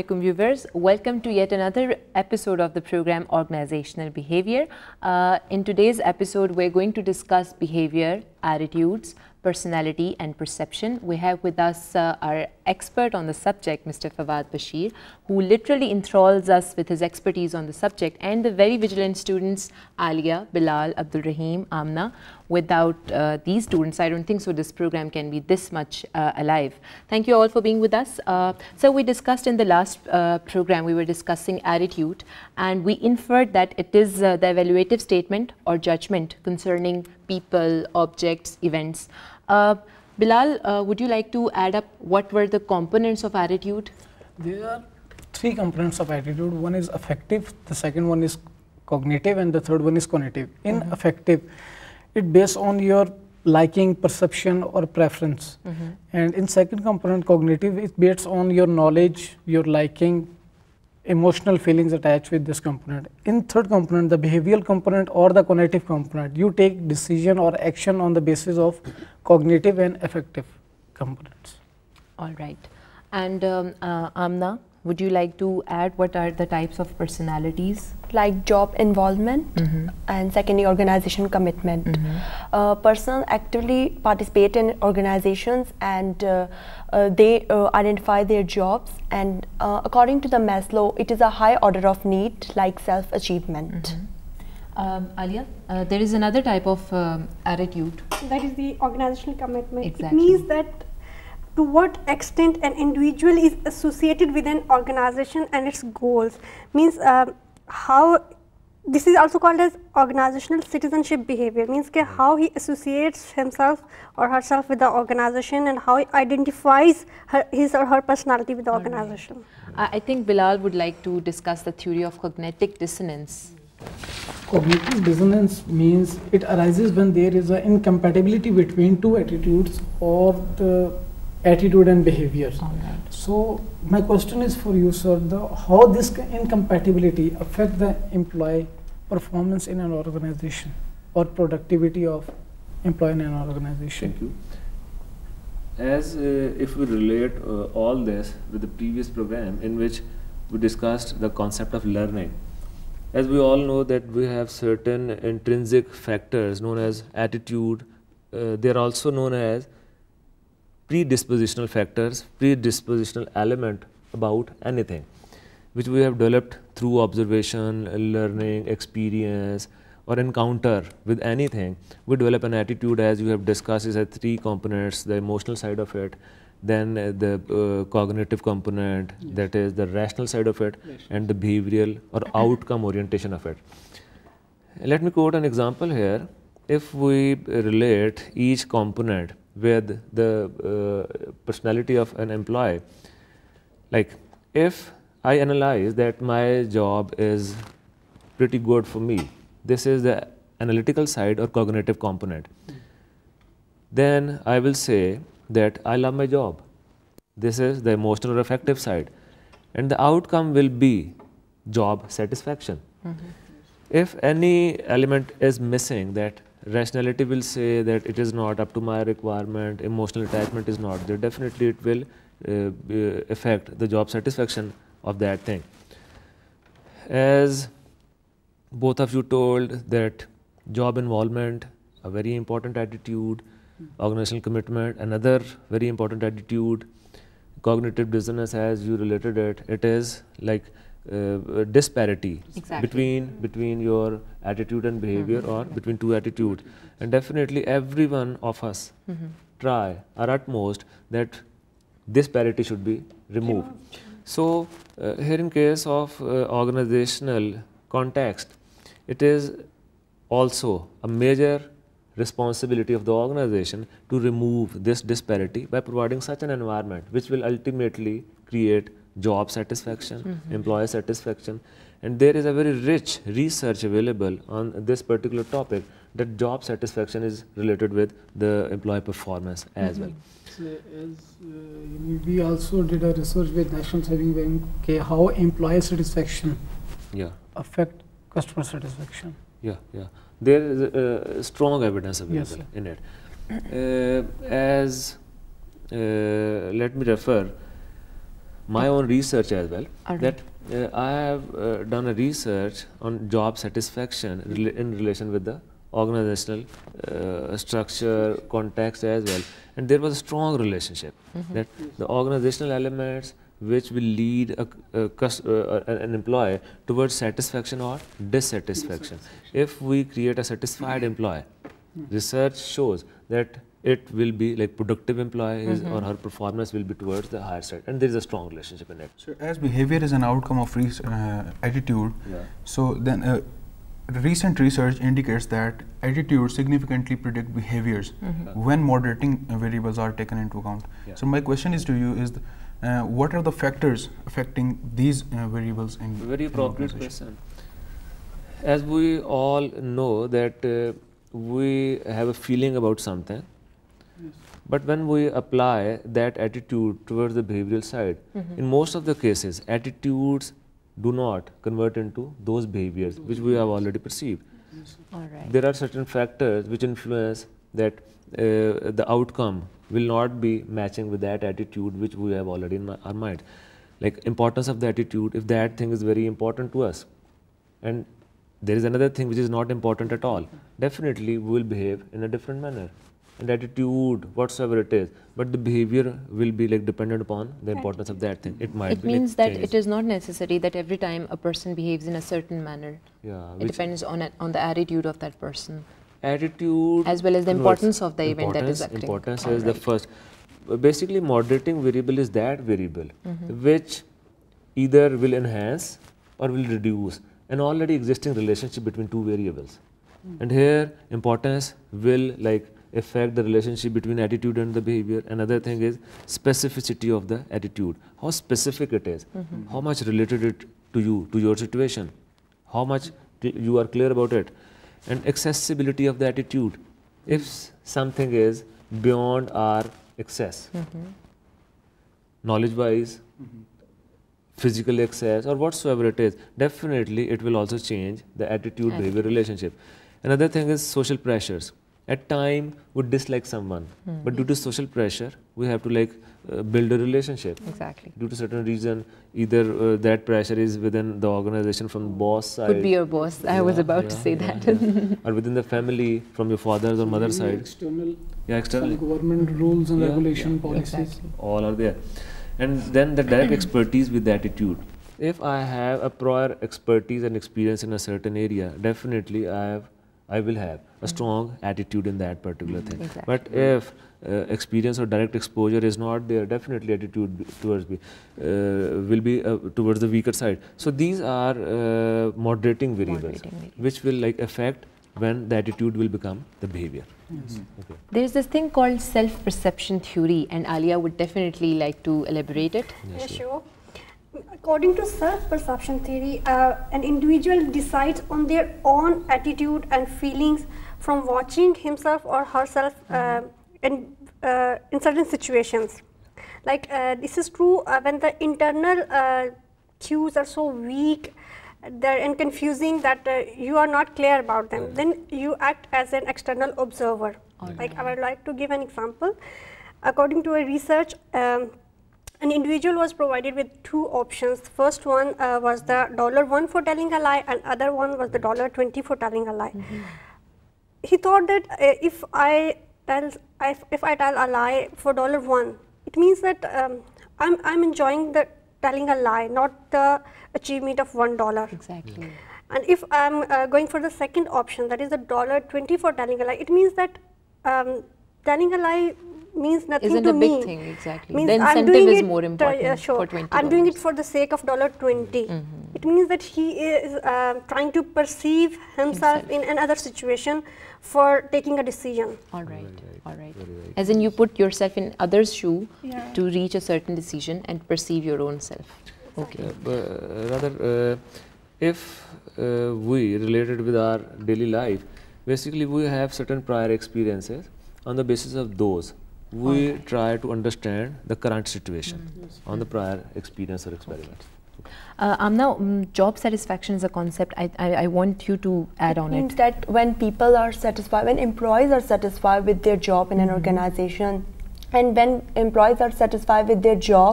Assalamualaikum viewers, welcome to yet another episode of the program Organizational Behavior. Uh, in today's episode, we're going to discuss behavior, attitudes, personality and perception. We have with us uh, our expert on the subject, Mr. Fawad Bashir, who literally enthralls us with his expertise on the subject, and the very vigilant students, Alia, Bilal, Abdul Rahim, Amna. Without uh, these students, I don't think so this program can be this much uh, alive. Thank you all for being with us. Uh, so we discussed in the last uh, program, we were discussing attitude, and we inferred that it is uh, the evaluative statement or judgment concerning people, objects, events. Uh, Bilal, uh, would you like to add up what were the components of attitude? There are three components of attitude. One is affective, the second one is cognitive, and the third one is cognitive. In mm -hmm. affective, it based on your liking, perception, or preference. Mm -hmm. And in second component, cognitive, it based on your knowledge, your liking, emotional feelings attached with this component. In third component, the behavioral component or the cognitive component, you take decision or action on the basis of cognitive and affective components. All right. And um, uh, Amna, would you like to add what are the types of personalities like job involvement mm -hmm. and secondly organization commitment mm -hmm. uh, persons actively participate in organizations and uh, uh, they uh, identify their jobs and uh, according to the maslow it is a high order of need like self achievement mm -hmm. Um, Alia, uh, there is another type of um, attitude. That is the organizational commitment. Exactly. It means that to what extent an individual is associated with an organization and its goals means um, how this is also called as organizational citizenship behavior means ke hmm. how he associates himself or herself with the organization and how he identifies her, his or her personality with the hmm. organization. Right. I think Bilal would like to discuss the theory of cognitive dissonance. Cognitive dissonance means it arises when there is an incompatibility between two attitudes or the attitude and behavior. So my question is for you, sir, the, how this incompatibility affect the employee performance in an organization or productivity of employee in an organization? Thank you. As uh, if we relate uh, all this with the previous program in which we discussed the concept of learning. As we all know that we have certain intrinsic factors known as attitude, uh, they are also known as predispositional factors, predispositional element about anything which we have developed through observation, learning, experience or encounter with anything, we develop an attitude as you have discussed is at three components, the emotional side of it, then the uh, cognitive component yes. that is the rational side of it yes. and the behavioral or outcome orientation of it. Let me quote an example here. If we relate each component with the uh, personality of an employee. Like, if I analyze that my job is pretty good for me, this is the analytical side or cognitive component, then I will say that I love my job. This is the emotional or affective side. And the outcome will be job satisfaction. Mm -hmm. If any element is missing, that rationality will say that it is not up to my requirement emotional attachment is not there definitely it will uh, uh affect the job satisfaction of that thing as both of you told that job involvement a very important attitude hmm. organizational commitment another very important attitude cognitive dissonance as you related it it is like uh, disparity exactly. between between your attitude and behavior mm -hmm. or between two attitudes, and definitely every one of us mm -hmm. try our utmost that this parity should be removed yeah. so uh, here in case of uh, organizational context it is also a major responsibility of the organization to remove this disparity by providing such an environment which will ultimately create job satisfaction, mm -hmm. employer satisfaction. And there is a very rich research available on this particular topic that job satisfaction is related with the employee performance as mm -hmm. well. Mm-hmm. So as uh, we also did a research with National Saving Bank, okay, how employee satisfaction yeah. affect customer satisfaction. Yeah, yeah. There is uh, strong evidence available yes, in it. Uh, as uh, let me refer my own research as well. Right. That uh, I have uh, done a research on job satisfaction in relation with the organizational uh, structure, context as well. And there was a strong relationship mm -hmm. that the organizational elements which will lead a, a, uh, an employee towards satisfaction or dissatisfaction. If we create a satisfied employee, mm-hmm. research shows that it will be like productive employees mm -hmm. or her performance will be towards the higher side and there is a strong relationship in it so as behavior is an outcome of uh, attitude yeah. so then uh, recent research indicates that attitudes significantly predict behaviors mm -hmm. when moderating variables are taken into account yeah. so my question is to you is uh, what are the factors affecting these uh, variables in very appropriate question as we all know that uh, we have a feeling about something but when we apply that attitude towards the behavioral side, mm -hmm. in most of the cases, attitudes do not convert into those behaviors which we have already perceived. There are certain factors which influence that uh, the outcome will not be matching with that attitude which we have already in our mind. Like importance of the attitude, if that thing is very important to us, and there is another thing which is not important at all, definitely we will behave in a different manner attitude whatsoever it is but the behavior will be like dependent upon the importance of that thing it might it means like that changes. it is not necessary that every time a person behaves in a certain manner yeah it depends on a, on the attitude of that person attitude as well as the importance of the event that is occurring importance is right. the first basically moderating variable is that variable mm -hmm. which either will enhance or will reduce an already existing relationship between two variables mm and here importance will like affect the relationship between attitude and the behavior. Another thing is specificity of the attitude, how specific it is, mm -hmm. how much related it to you, to your situation, how much you are clear about it, and accessibility of the attitude. If something is beyond our access, mm -hmm. knowledge wise, mm -hmm. physical access, or whatsoever it is, definitely it will also change the attitude behavior relationship. Another thing is social pressures at time would dislike someone mm. but due to social pressure we have to like uh, build a relationship exactly due to certain reason either uh, that pressure is within the organization from boss side could be your boss yeah, i was about yeah, to say yeah, that or within the family from your father's or mother's side external yeah external government rules and regulation policies exactly. all are there and then the direct expertise with the attitude if i have a prior expertise and experience in a certain area definitely i have I will have a mm-hmm. strong attitude in that particular thing. Exactly. But if uh, experience or direct exposure is not there, definitely attitude towards me uh, will be uh, towards the weaker side. So these are uh, moderating variables, moderating variables, which will like affect when the attitude will become the behavior. Mm -hmm. okay. There's this thing called self-perception theory, and Alia would definitely like to elaborate it. Yeah, sure. sure. According to self-perception theory, uh, an individual decides on their own attitude and feelings from watching himself or herself uh, mm-hmm. in, uh, in certain situations. Like uh, this is true uh, when the internal uh, cues are so weak they're and confusing that you are not clear about them. Then you act as an external observer. Like I would like to give an example. According to a research, um, an individual was provided with two options. The First one uh, was the dollar one for telling a lie, and other one was the dollar twenty for telling a lie. Mm -hmm. He thought that uh, if I tell if, if I tell a lie for dollar one, it means that um, I'm I'm enjoying the telling a lie, not the achievement of one dollar. Exactly. Mm-hmm. And if I'm uh, going for the second option, that is the dollar twenty for telling a lie, it means that um, telling a lie means nothing Isn't to me. Isn't a big thing, exactly. Means the incentive I'm doing is it, more uh, important uh, sure. for 20 I'm doing it for the sake of dollar 20. Mm -hmm. It means that he is uh, trying to perceive himself, in another situation for taking a decision. All Right. All right. As in you put yourself in others' shoe yeah. to reach a certain decision and perceive your own self. Okay. Uh, but uh, rather, if we related with our daily life, basically we have certain prior experiences on the basis of those we okay. try to understand the current situation mm -hmm. on the prior experience or experiments. Okay. Uh, now, um, mm, job satisfaction is a concept. I, I, I want you to add it on means it. That when people are satisfied, when employees are satisfied with their job in mm -hmm. an mm-hmm. organization, and when employees are satisfied with their job,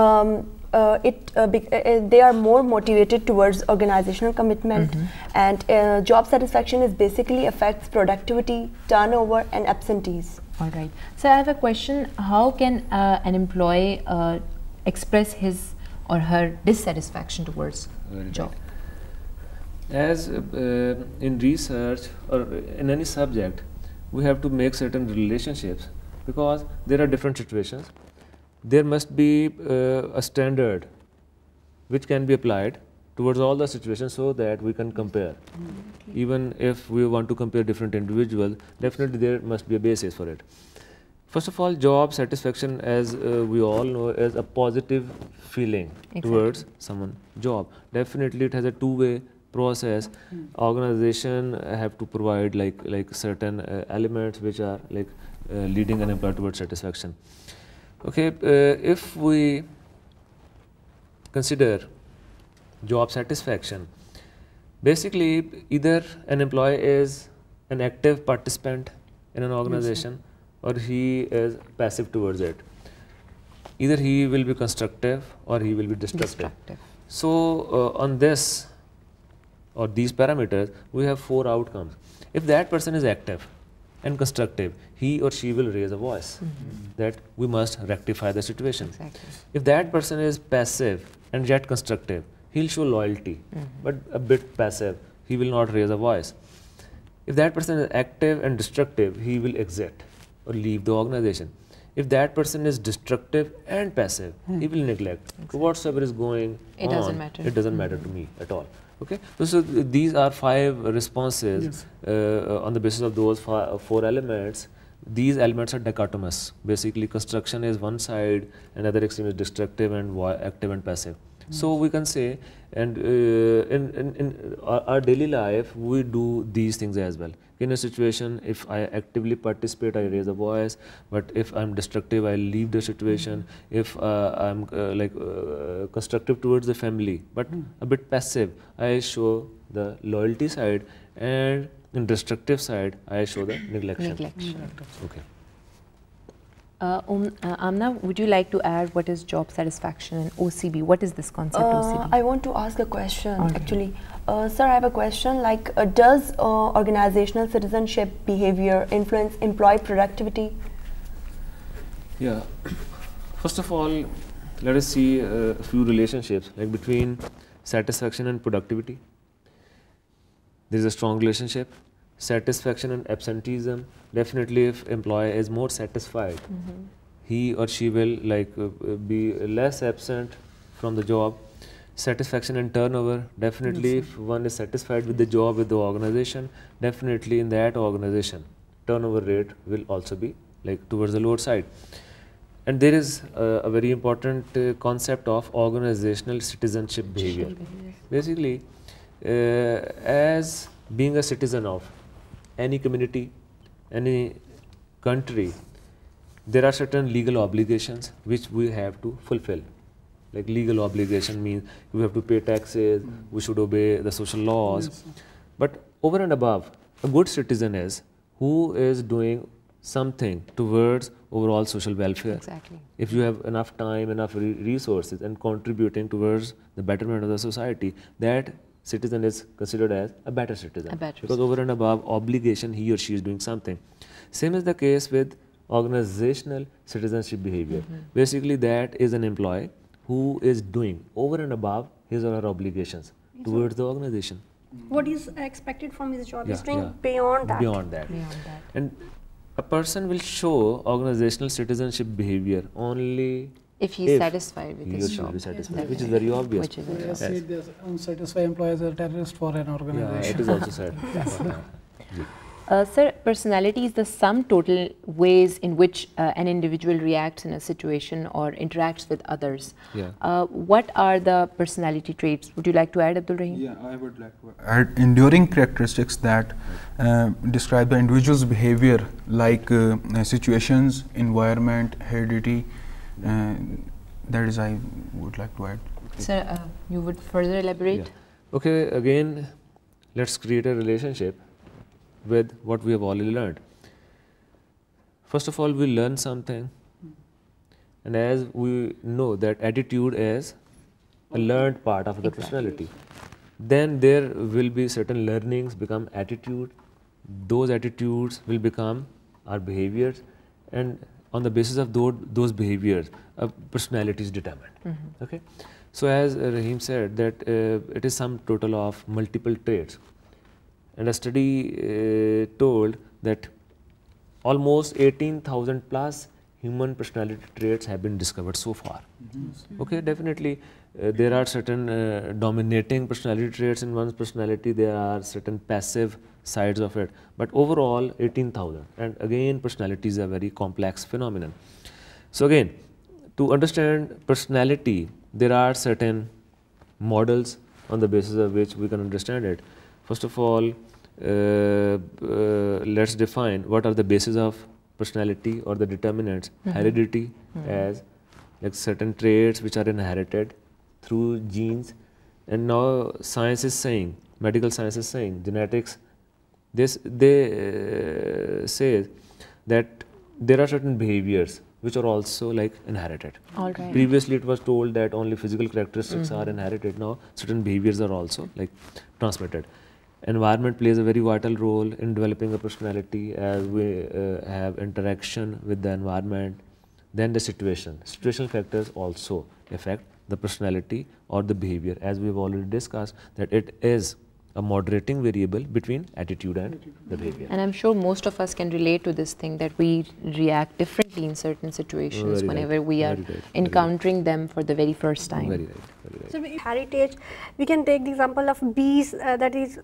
um, uh, it uh, uh, uh, they are more motivated towards organizational commitment mm -hmm. and uh, job satisfaction is basically affects productivity turnover and absentees all right so i have a question how can uh, an employee express his or her dissatisfaction towards Very job as in research or in any subject we have to make certain relationships because there are different situations there must be uh, a standard which can be applied towards all the situations so that we can compare. Mm, okay. Even if we want to compare different individuals, definitely there must be a basis for it. First of all, job satisfaction, as uh, we all know, is a positive feeling exactly. towards someone. Job, definitely it has a two-way process. Mm. Organization have to provide like like certain uh, elements which are like uh, leading an employer towards satisfaction. Okay, uh, if we consider job satisfaction, basically either an employee is an active participant in an organization yes, or he is passive towards it. Either he will be constructive or he will be destructive. destructive. So uh, on this or these parameters, we have four outcomes. If that person is active, and constructive, he or she will raise a voice mm -hmm. that we must rectify the situation. Exactly. If that person is passive and yet constructive, he'll show loyalty, mm -hmm. but a bit passive, he will not raise a voice. If that person is active and destructive, he will exit or leave the organization. If that person is destructive and passive, hmm. he will neglect. Exactly. Whatsoever is going it on, doesn't matter. It doesn't matter to mm-hmm. me at all. Okay, so, so these are five responses yes. uh, on the basis of those uh, four elements. These elements are dichotomous. Basically, construction is one side, another extreme is destructive and active and passive. So we can say, and uh, in, in, in our, our, daily life, we do these things as well. In a situation, if I actively participate, I raise a voice. But if I'm destructive, I leave the situation. Mm. If uh, I'm uh, like uh, constructive towards the family, but mm. a bit passive, I show the loyalty side, and in destructive side, I show the neglection. neglection. Okay. Uh, um, uh, Amna, would you like to add what is job satisfaction and OCB? What is this concept uh, OCB? I want to ask a question okay. actually. Uh, sir, I have a question like uh, does uh, organizational citizenship behavior influence employee productivity? Yeah, first of all, let us see a few relationships like between satisfaction and productivity. There is a strong relationship satisfaction and absenteeism definitely if employee is more satisfied mm-hmm. he or she will like uh, uh be less absent from the job satisfaction and turnover definitely yes. if one is satisfied with the job with the organization definitely in that organization turnover rate will also be like towards the lower side and there is uh, a very important uh, concept of organizational citizenship behavior, behavior. basically uh, as being a citizen of any community, any country, there are certain legal obligations which we have to fulfill. Like legal obligation means we have to pay taxes, mm. we should obey the social laws. Yes. But over and above, a good citizen is who is doing something towards overall social welfare. Exactly. If you have enough time, enough re resources, and contributing towards the betterment of the society, that citizen is considered as a better citizen. A better because citizen. over and above obligation, he or she is doing something. Same is the case with organizational citizenship behavior. Mm -hmm. Basically, that is an employee who is doing over and above his or her obligations towards the organization. What is expected from his job yeah, is doing yeah. beyond that. Beyond that. Beyond that. And a person will show organizational citizenship behavior only if he's if satisfied with he his job, yeah. which is very obvious. Which is very obvious. Yes. Unsatisfied employees are terrorists for an organization. Yeah, it is also sad. uh, sir, personality is the sum total ways in which uh, an individual reacts in a situation or interacts with others. Yeah. Uh, what are the personality traits? Would you like to add, Abdul Rahim? Yeah, I would like to add enduring characteristics that uh, describe the individual's behavior, like uh, situations, environment, heredity, uh, that is, I would like to add. Sir, uh, you would further elaborate? Yeah. Okay, again, let's create a relationship with what we have already learned. First of all, we learn something, and as we know that attitude is a learned part of the exactly. personality, then there will be certain learnings become attitude. Those attitudes will become our behaviors, and on the basis of those, those behaviors, a personality is determined. Mm -hmm. Okay. So as Rahim said that uh, it is some total of multiple traits, and a study uh, told that almost 18,000 plus human personality traits have been discovered so far. Mm -hmm. Okay, definitely uh, there are certain uh, dominating personality traits in one's personality. There are certain passive sides of it. But overall, 18,000. And again, personality is a very complex phenomenon. So again, to understand personality, there are certain models on the basis of which we can understand it. First of all, uh, uh, let's define what are the bases of personality or the determinants. Mm -hmm. Heredity mm -hmm. as like certain traits which are inherited through genes, and now science is saying, medical science is saying, genetics this they uh, say that there are certain behaviors which are also like inherited. Previously, it was told that only physical characteristics mm -hmm. are inherited. Now, certain behaviors are also like transmitted. Environment plays a very vital role in developing a personality as we uh, have interaction with the environment, then the situation. Situational factors also affect the personality or the behavior, as we've already discussed, that it is a moderating variable between attitude and the behavior. And I'm sure most of us can relate to this thing that we react differently in certain situations very whenever right. we are right. encountering right. them for the very first time. Very very so, heritage, we can take the example of bees uh, that is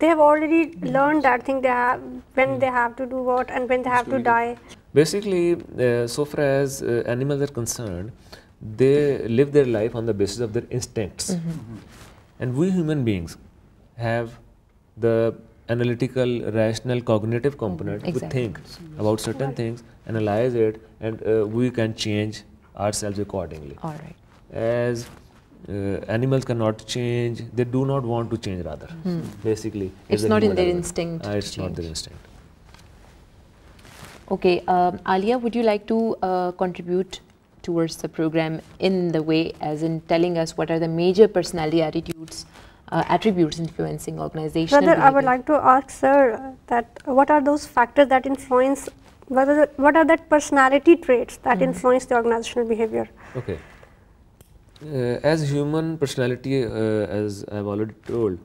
they have already mm. learned that thing they have when mm. they have to do what and when they have to die. Basically, uh, so far as uh, animals are concerned, they live their life on the basis of their instincts. Mm -hmm. And we human beings, have the analytical, rational, cognitive component. Mm-hmm. Exactly. think about certain right. things, analyze it, and uh, we can change ourselves accordingly. All right. As uh, animals cannot change, they do not want to change. Rather, hmm. basically, it's not in their instinct. Uh, it's not their instinct. Okay, um, Alia, would you like to uh, contribute towards the program in the way as in telling us what are the major personality attitudes uh, attributes influencing organization. Rather, I would like to ask, sir, that what are those factors that influence, what are that personality traits that mm influence the organizational behavior? Okay. Uh, as human personality, uh, as I've already told,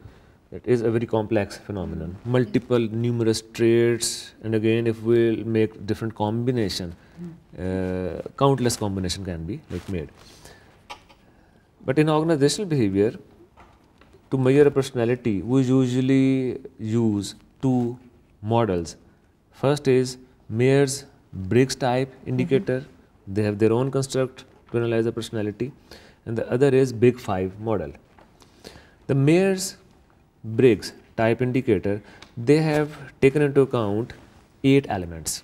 it is a very complex phenomenon. Multiple, numerous traits, and again, if we we'll make different combination, hmm. uh, countless combination can be like made. But in organizational behavior, to measure a personality, we usually use two models. First is Mayer's Briggs type indicator. Mm-hmm. They have their own construct to analyze the personality, and the other is Big Five model. The Mayer's Briggs type indicator, they have taken into account eight elements.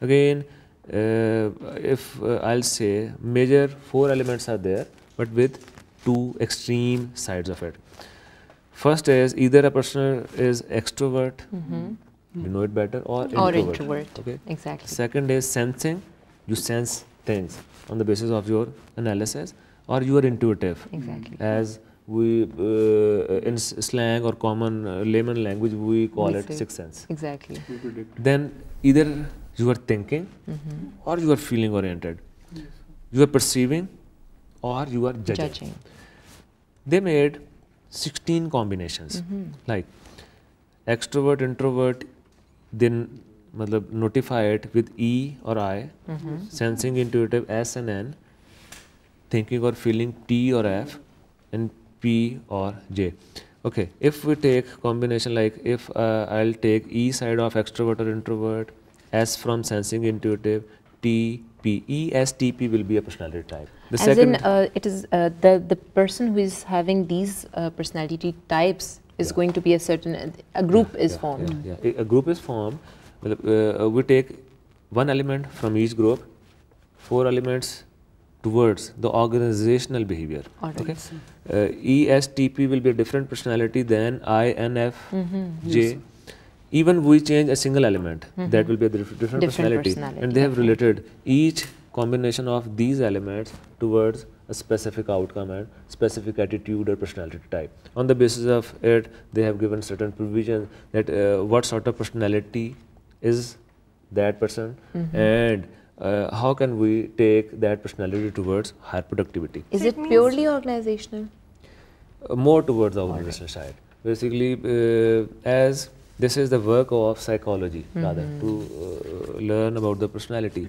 Again, uh, if uh, I'll say major four elements are there, but with two extreme sides of it. First is either a person is extrovert, mm -hmm. you know it better, or, or introvert. introvert. Okay. Exactly. Second is sensing. You sense things on the basis of your analysis, or you are intuitive. Exactly. As we uh, in slang or common uh, layman language we call we it sixth sense. Exactly. Then either you are thinking, mm -hmm. or you are feeling oriented. Yes. You are perceiving, or you are judging. judging. They made 16 combinations mm -hmm. like extrovert, introvert, then matlab, notify it with E or I, mm -hmm. sensing, intuitive, S and N, thinking or feeling T or F, and P or J. Okay, if we take combination like if uh, I'll take E side of extrovert or introvert, S from sensing, intuitive, TPE, STP will be a personality type. The As second, in, uh, it is uh, the the person who is having these uh, personality types is yeah. going to be a certain a group yeah, is yeah, formed. Yeah, a group is formed. Uh, uh, we take one element from each group, four elements towards the organizational behavior. Okay, uh, ESTP will be a different personality than INFJ. Mm -hmm even we change a single element mm -hmm. that will be a different, different personality. personality. and they have related each combination of these elements towards a specific outcome and specific attitude or personality type on the basis of it they have given certain provisions that uh, what sort of personality is that person mm -hmm. and uh, how can we take that personality towards higher productivity is it, purely organizational uh, more towards the organizational side basically uh, as this is the work of psychology mm -hmm. rather to uh, learn about the personality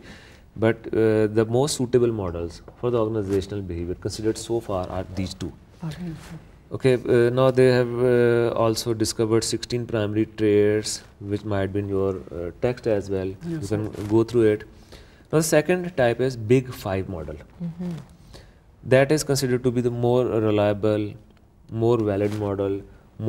but uh, the most suitable models for the organizational behavior considered so far are these two okay uh, now they have uh, also discovered 16 primary traits which might be in your uh, text as well yes, you can go through it now the second type is big five model mm -hmm. that is considered to be the more reliable more valid model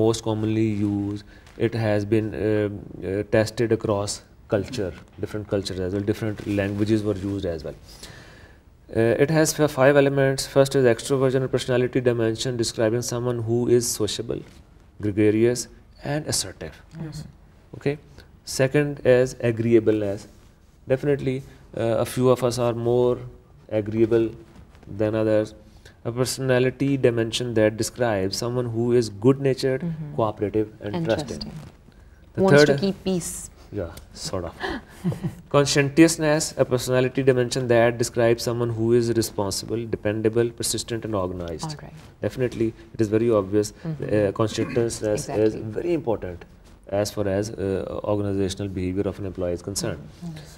most commonly used it has been uh, uh, tested across culture, different cultures as well, different languages were used as well. Uh, it has five elements. First is extroversion personality dimension describing someone who is sociable, gregarious and assertive. Yes. Okay. Second is agreeableness. Definitely uh, a few of us are more agreeable than others a personality dimension that describes someone who is good-natured, mm -hmm. cooperative, and, trusting. The Wants third, to keep peace. Yeah, sort of. Conscientiousness, a personality dimension that describes someone who is responsible, dependable, persistent, and organized. Definitely, it is very obvious. Mm -hmm. uh, mm-hmm. conscientiousness exactly. is very important as far as uh, organizational behavior of an employee is concerned. Mm -hmm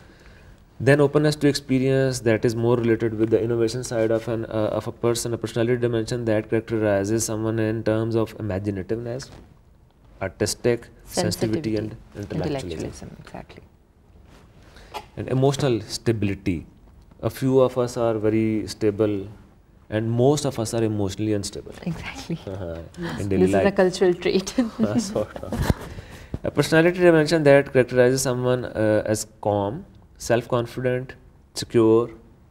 then openness to experience that is more related with the innovation side of an uh, of a person a personality dimension that characterizes someone in terms of imaginativeness artistic sensitivity, sensitivity and intellectualism. intellectualism exactly and emotional stability a few of us are very stable and most of us are emotionally unstable exactly uh -huh. this life. is a cultural trait uh, sort of. a personality dimension that characterizes someone uh, as calm self confident, secure,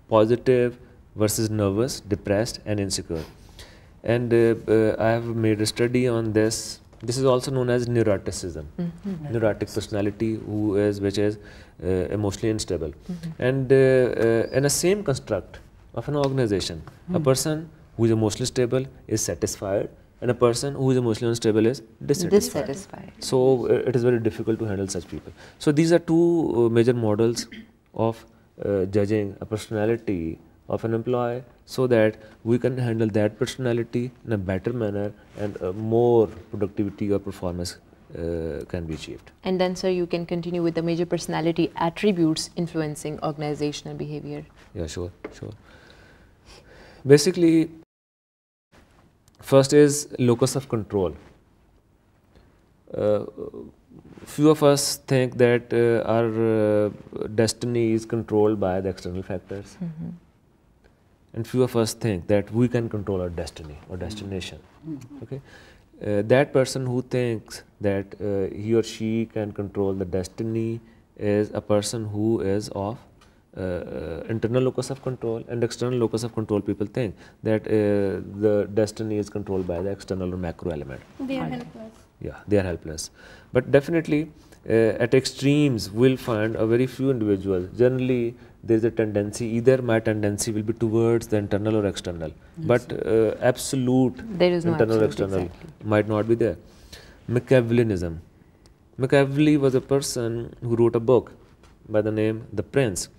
positive versus nervous, depressed, and insecure. And uh, uh, I have made a study on this. This is also known as neuroticism, mm -hmm. neurotic personality, who is which is uh, emotionally instable. Mm -hmm. And uh, in the same construct of an organization, mm -hmm. a mm-hmm. person who is emotionally stable is satisfied, and a person who is emotionally unstable is dissatisfied. dissatisfied. So uh, it is very difficult to handle such people. So these are two uh, major models of uh, judging a personality of an employee so that we can handle that personality in a better manner and uh, more productivity or performance uh, can be achieved. And then sir you can continue with the major personality attributes influencing organizational behavior. Yeah sure sure. Basically First is locus of control. Uh, few of us think that uh, our uh, destiny is controlled by the external factors. Mm -hmm. And few of us think that we can control our destiny or destination. Mm -hmm. Okay? Uh, that person who thinks that uh, he or she can control the destiny is a person who is of uh, internal locus of control and external locus of control people think that uh, the destiny is controlled by the external or macro element they are helpless yeah they are helpless but definitely uh, at extremes we'll find a very few individuals generally there is a tendency either my tendency will be towards the internal or external yes. but uh, absolute internal or external exactly. might not be there machiavellianism machiavelli was a person who wrote a book by the name the prince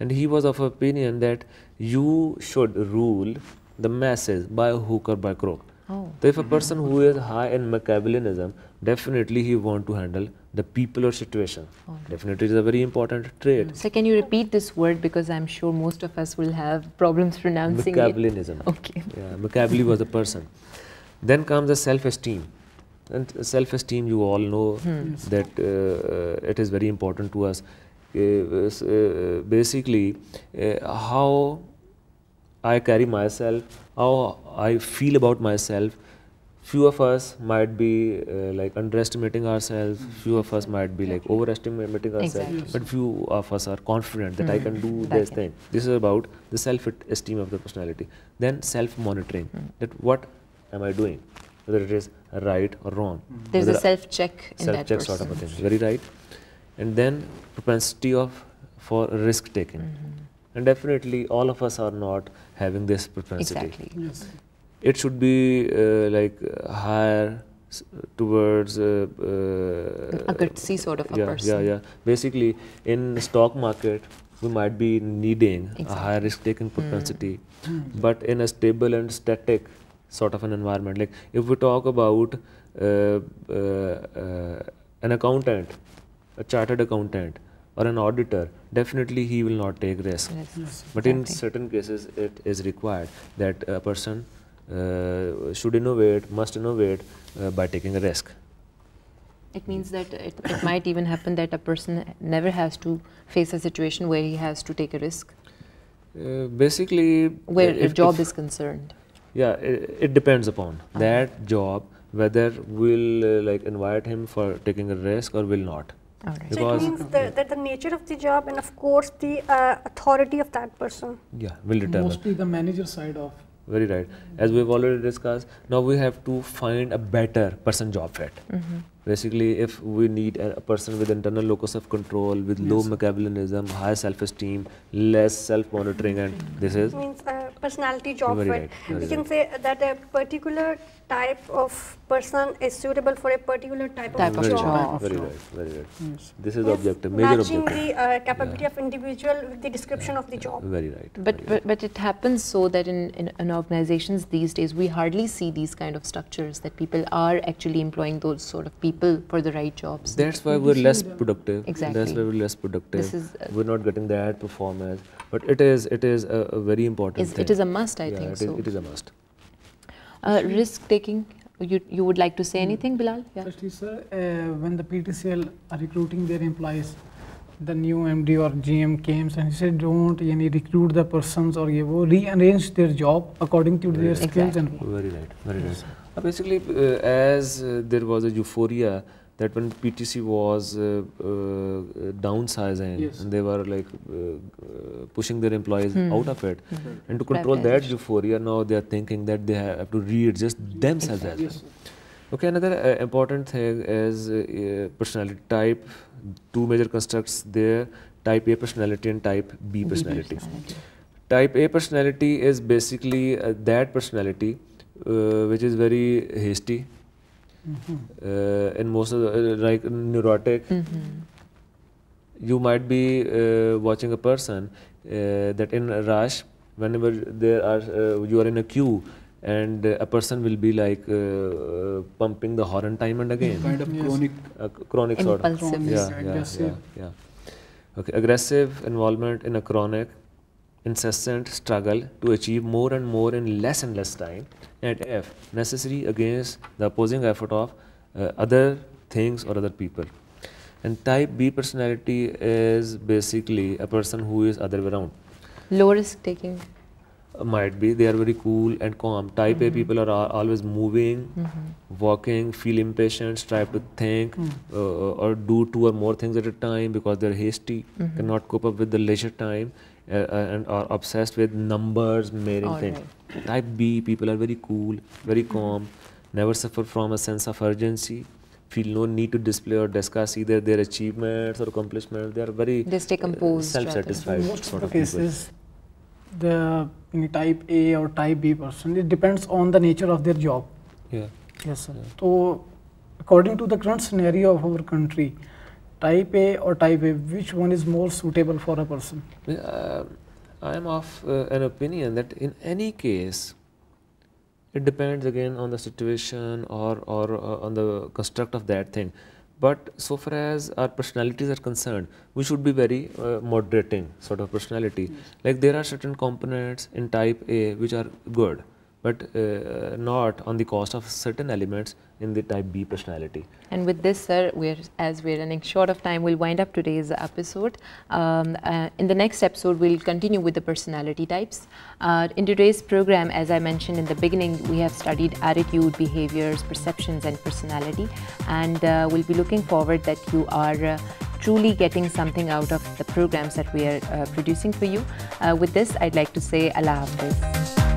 and he was of opinion that you should rule the masses by hook or by crook. Oh. So if a person who is high in Machiavellianism, definitely he want to handle the people or situation. Oh. Definitely it is a very important trait. So can you repeat this word because I'm sure most of us will have problems pronouncing Machiavellianism. it. Okay. Yeah, Machiavelli was a person. Then comes the self-esteem. And self-esteem you all know hmm. that uh, uh it is very important to us. Uh, uh, basically uh, how I carry myself, how I feel about myself. Few of us might be uh, like underestimating ourselves. Few of us might be like overestimating ourselves. Exactly. But few of us are confident that mm. I can mm-hmm. do this thing. This is about the self-esteem of the personality. Then self-monitoring. Mm. That what am I doing? Whether it is right or wrong. Mm. There's Whether a self-check in self-check sort of a thing. Very right and then propensity of for risk taking. Mm -hmm. And definitely, all of us are not having this propensity. Exactly. Yes. It should be uh, like uh, higher towards uh, uh, a gutsy sort of yeah, a person. Yeah, yeah. Basically, in the stock market, we might be needing exactly. a higher risk-taking mm. propensity, mm. but in a stable and static sort of an environment, like if we talk about uh, uh, uh an accountant a chartered accountant or an auditor, definitely he will not take risk. Yes. But in certain cases, it is required that a person uh, should innovate, must innovate uh, by taking a risk. It means that it, it might even happen that a person never has to face a situation where he has to take a risk. Uh, basically, where if, a job if, is concerned. Yeah, it, it depends upon okay. that job whether will uh, like invite him for taking a risk or will not. All right. Because it means the, that the nature of the job and of course the uh, authority of that person. Yeah, will determine. Mostly the manager side of. Very right. As we've already discussed, now we have to find a better person job fit. Mm -hmm. Basically, if we need a, a, person with internal locus of control, with yes. low Machiavellianism, high self-esteem, less self-monitoring, and this is. Means personality job fit. Right. We can say that a particular type of person is suitable for a particular type, type of, of job. job. Very right, very right. Yes. This is yes, objective, major matching objective. the uh, capability yeah. of individual with the description yeah. of the job. Very right. But, very but, but it happens so that in, in, in, organizations these days we hardly see these kind of structures that people are actually employing those sort of people for the right jobs. That's why we're less productive. Exactly. That's why we're less productive. This is, uh, we're not getting the performance. But it is, it is a, a very important thing it is a must, I yeah, think. It so. is, it is a must. Uh, risk taking, you, you would like to say hmm. anything, Bilal? Yeah. Firstly, sir, uh, when the PTCL are recruiting their employees, the new MD or GM came and he said, don't yani, recruit the persons or you know, rearrange their job according to their skills. Exactly. and Very right, very right. Uh, basically, uh, as uh, there was a euphoria that when PTC was uh, uh, downsizing yes. and they were like uh, uh, pushing their employees hmm. out of it, -hmm. and to control that, euphoria, now they are thinking that they have to readjust themselves as well. Yes. Okay, another uh, important thing is uh, personality type. Two major constructs there: type A personality and type B personality. B personality. Type A personality is basically that personality which is very hasty mm-hmm. uh, and most of the, uh, like neurotic mm-hmm. you might be uh, watching a person uh, that in a rush whenever there are uh, you are in a queue and uh, a person will be like pumping the horn time and again kind of yes. chronic chronic sort of yeah, Yeah, yeah, yeah okay aggressive involvement in a chronic incessant struggle to achieve more and more in less and less time at F necessary against the opposing effort of uh, other things or other people. And type B personality is basically a person who is other way around. Low risk taking. Uh, might be. They are very cool and calm. Type mm -hmm. A mm-hmm. people are, are always moving, mm -hmm. walking, feel impatient, strive to think mm. uh, or do two or more things at a time because they're hasty, mm-hmm. cannot cope up with the leisure time. Uh, uh, and are obsessed with numbers, measuring things. Right. Type B people are very cool, very mm-hmm. calm, never suffer from a sense of urgency, feel no need to display or discuss either their achievements or accomplishments. They are very they stay uh, composed, uh, self-satisfied. sort of cases, people. the type A or type B person, it depends on the nature of their job. Yeah. Yes, sir. Yeah. So, according to the current scenario of our country, type A or type A, which one is more suitable for a person? Uh, I am of uh, an opinion that in any case, it depends again on the situation or, or uh, on the construct of that thing. But so far as our personalities are concerned, we should be very uh, moderating sort of personality. Yes. Like there are certain components in type A which are good but uh, not on the cost of certain elements in the type B personality. And with this, sir, we're, as we're running short of time, we'll wind up today's episode. Um, uh, in the next episode, we'll continue with the personality types. Uh, in today's program, as I mentioned in the beginning, we have studied attitude, behaviors, perceptions, and personality. And uh, we'll be looking forward that you are uh, truly getting something out of the programs that we are uh, producing for you. with this, I'd like to say Allah Hafiz.